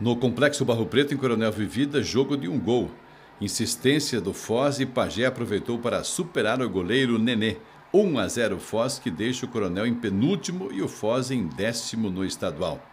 No Complexo Barro Preto, em Coronel Vivida, jogo de um gol. Insistência do Foz e Pagé aproveitou para superar o goleiro Nenê. 1 a 0 Foz, que deixa o Coronel em penúltimo e o Foz em décimo no estadual.